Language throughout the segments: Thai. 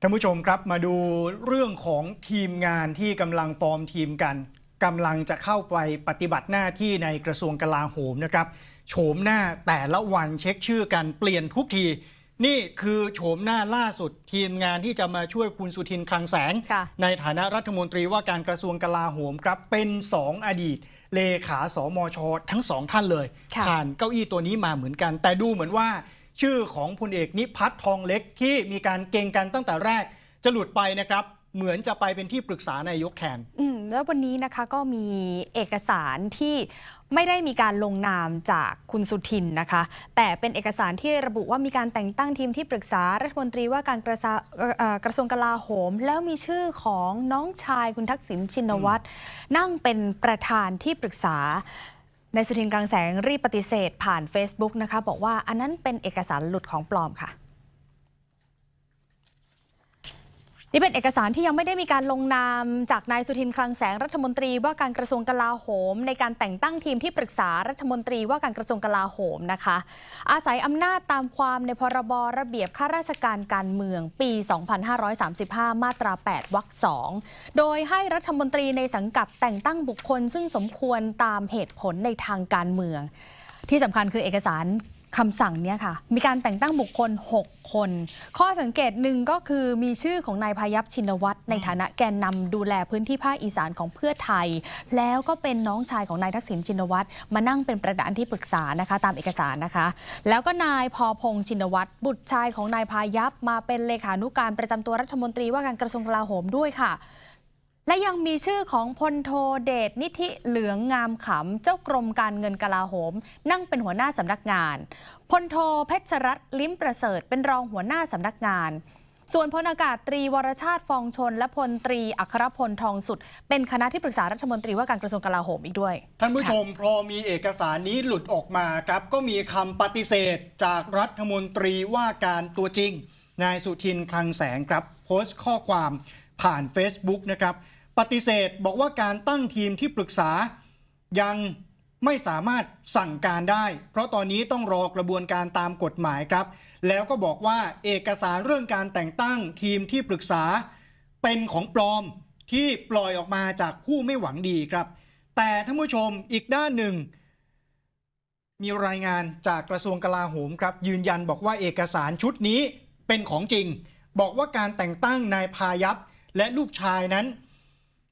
ท่านผู้ชมครับมาดูเรื่องของทีมงานที่กำลังฟอร์มทีมกันกำลังจะเข้าไปปฏิบัติหน้าที่ในกระทรวงกลาโหมนะครับโฉมหน้าแต่ละวันเช็คชื่อกันเปลี่ยนทุกที นี่คือโฉมหน้าล่าสุดทีมงานที่จะมาช่วยคุณสุทินคลังแสง ในฐานะรัฐมนตรีว่าการกระทรวงกลาโหมครับ เป็นสองอดีต เลขาสมช ทั้งสองท่านเลยผ่านเก้าอี้ตัวนี้มาเหมือนกัน แต่ดูเหมือนว่าชื่อของพลเอกนิพัฒน์ทองเล็กที่มีการเก่งกันตั้งแต่แรกจะหลุดไปนะครับเหมือนจะไปเป็นที่ปรึกษานายกแทนอืมแล้ววันนี้นะคะก็มีเอกสารที่ไม่ได้มีการลงนามจากคุณสุทินนะคะแต่เป็นเอกสารที่ระบุว่ามีการแต่งตั้งทีมที่ปรึกษารัฐมนตรีว่าการกระกระทรวงกลาโหม แล้วมีชื่อของน้องชายคุณทักษิณชินวัตรนั่งเป็นประธานที่ปรึกษานายสุทินกลางแสงรีบปฏิเสธผ่าน Facebook นะคะบอกว่าอันนั้นเป็นเอกสารหลุดของปลอมค่ะนี่เป็นเอกสารที่ยังไม่ได้มีการลงนาม จากนายสุทินคลังแสงรัฐมนตรีว่าการกระทรวงกลาโหม ในการแต่งตั้งทีมที่ปรึกษารัฐมนตรีว่าการกระทรวงกลาโหมนะคะ อาศัยอำนาจตามความในพรบระเบียบข้าราชการการเมือง ปี 2535 มาตรา 8 วรรค 2 โดยให้รัฐมนตรีในสังกัดแต่งตั้งบุคคลซึ่งสมควรตามเหตุผลในทางการเมือง ที่สำคัญคือเอกสารคำสั่งเนี้ยค่ะ มีการแต่งตั้งบุคคล 6 คน ข้อสังเกตหนึ่งก็คือมีชื่อของนายพายัพชินวัตรในฐานะแกนนำดูแลพื้นที่ภาคอีสานของเพื่อไทย แล้วก็เป็นน้องชายของนายทักษิณชินวัตรมานั่งเป็นประธานที่ปรึกษานะคะตามเอกสารนะคะ แล้วก็นายพอพงชินวัตรบุตรชายของนายพายัพมาเป็นเลขานุการประจำตัวรัฐมนตรีว่าการกระทรวงกลาโหมด้วยค่ะและยังมีชื่อของพลโทเดชนิธิเหลืองงามขำเจ้ากรมการเงินกลาโหม นั่งเป็นหัวหน้าสำนักงานพลโทเพชรรัตน์ลิ้มประเสริฐ เป็นรองหัวหน้าสำนักงาน ส่วนพลอากาศตรีวรชาติฟองชนและพลตรีอัครพลทองสุด เป็นคณะที่ปรึกษารัฐมนตรีว่าการกระทรวงกลาโหมอีกด้วย ท่านผู้ชมพอมีเอกสารนี้หลุดออกมาครับก็มีคำปฏิเสธจากรัฐมนตรีว่าการตัวจริงนายสุทินคลังแสงครับโพสต์ข้อความผ่าน Facebook นะครับปฏิเสธบอกว่าการตั้งทีมที่ปรึกษา ยังไม่สามารถสั่งการได้ เพราะตอนนี้ต้องรอกระบวนการตามกฎหมายครับ แล้วก็บอกว่าเอกสารเรื่องการแต่งตั้งทีมที่ปรึกษา เป็นของปลอมที่ปล่อยออกมาจากผู้ไม่หวังดีครับ แต่ท่านผู้ชมอีกด้านหนึ่ง มีรายงานจากกระทรวงกลาโหมครับ ยืนยันบอกว่าเอกสารชุดนี้เป็นของจริง บอกว่าการแต่งตั้งนายพายัพและลูกชายนั้น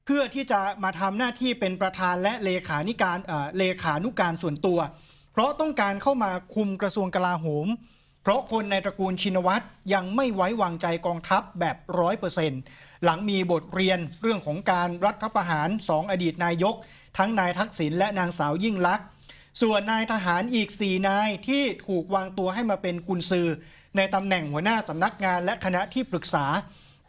เพื่อที่จะมาทำหน้าที่เป็นประธานและเลขานิการเลขานุการส่วนตัว เพราะต้องการเข้ามาคุมกระทรวงกลาโหม เพราะคนในตระกูลชินวัตรยังไม่ไว้วางใจกองทัพแบบร้อยเปอร์เซนต์หลังมีบทเรียนเรื่องของการรัฐประหารสองอดีตนายก ทั้งนายทักษิณและนางสาวยิ่งลักษณ์ส่วนนายทหารอีก 4 นายที่ถูกวางตัวให้มาเป็นกุนซือในตำแหน่งหัวหน้าสำนักงาน และคณะที่ปรึกษา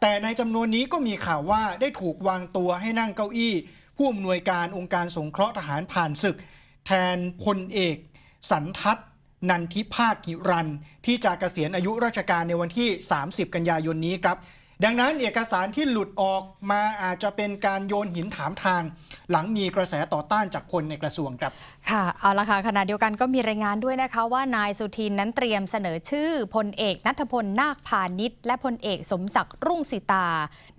แต่ในจำนวนนี้ก็มีข่าวว่าได้ถูกวางตัวให้นั่งเก้าอี้ ผู้อำนวยการองค์การสงเคราะห์ทหารผ่านศึก แทนพลเอกสันทัศนันทิภาคกิรัน ที่จะเกษียณอายุราชการในวันที่ 30 กันยายนนี้ครับดังนั้นเอกสารที่หลุดออกมาอาจจะเป็นการโยนหินถามทาง หลังมีกระแสต่อต้านจากคนในกระทรวงครับ ค่ะ เอาละค่ะขณะเดียวกันก็มีรายงานด้วยนะคะว่านายสุทินนั้นเตรียมเสนอชื่อพลเอกนัทพลนาคพาณิชและพลเอกสมศักดิ์รุ่งสิตา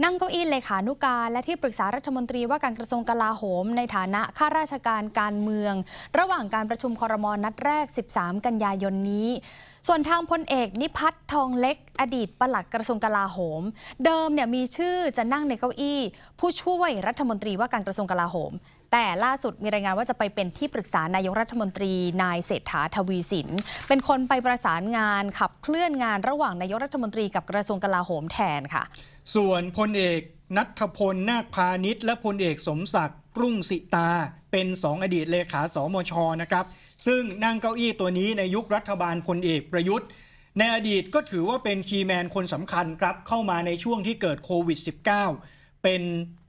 นั่งเก้าอี้เลขานุการและที่ปรึกษารัฐมนตรีว่าการกระทรวงกลาโหม ในฐานะข้าราชการการเมือง ระหว่างการประชุมคอรมอนนัดแรก 13 กันยายนนี้ ส่วนทางพลเอกนิพัฒน์ทองเล็ก อดีตปลัดกระทรวงกลาโหมเดิมเนี่ยมีชื่อจะนั่งในเก้าอี้ ผู้ช่วยรัฐมนตรีว่าการกระทรวงกลาโหม แต่ล่าสุดมีรายงานว่าจะไปเป็นที่ปรึกษานายกรัฐมนตรี นายเศรษฐาทวีสิน เป็นคนไปประสานงานขับเคลื่อนงานระหว่าง นายกรัฐมนตรีกับกระทรวงกลาโหมแทนค่ะ ส่วนพลเอกนัทพลนาคพาณิชและพลเอกสมศักดิ์รุ่งสิตา เป็นสองอดีตเลขาสมชนะครับซึ่งนั่งเก้าอี้ตัวนี้ในยุครัฐบาลพลเอกประยุทธ์ในอดีตก็ถือว่าเป็นคีแมนคนสำคัญครับเข้ามาในช่วงที่เกิดโควิด -19 เป็น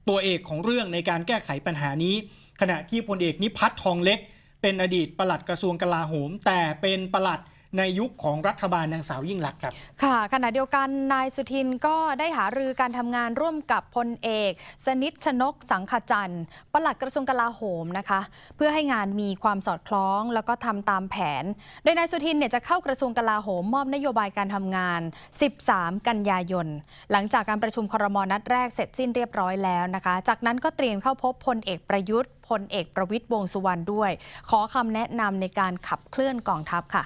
ตัวเอกของเรื่องในการแก้ไขปัญหานี้ ขณะที่พลเอกนิพัฒน์ทองเล็ก เป็นอดีตปลัดกระทรวงกลาโหม แต่เป็นปลัดในยุคของรัฐบาลนางสาวยิ่งลักษณ์ครับ ค่ะ ขณะเดียวกันนายสุทินก็ได้หารือการทำงานร่วมกับพลเอก สนิทชนกสังขจันทร์ปลัดกระทรวงกลาโหมนะคะ เพื่อให้งานมีความสอดคล้องแล้วก็ทำตามแผนโดยนายสุทินเนี่ยจะเข้ากระทรวงกลาโหม มอบนโยบายการทำงาน 13 กันยายน หลังจากการประชุมครมนัดแรกเสร็จสิ้นเรียบร้อยแล้วนะคะ จากนั้นก็เตรียมเข้าพบพลเอกประยุทธ์ พลเอกประวิทย์วงสุวรรณด้วยขอคำแนะนำในการขับเคลื่อนกองทัพค่ะ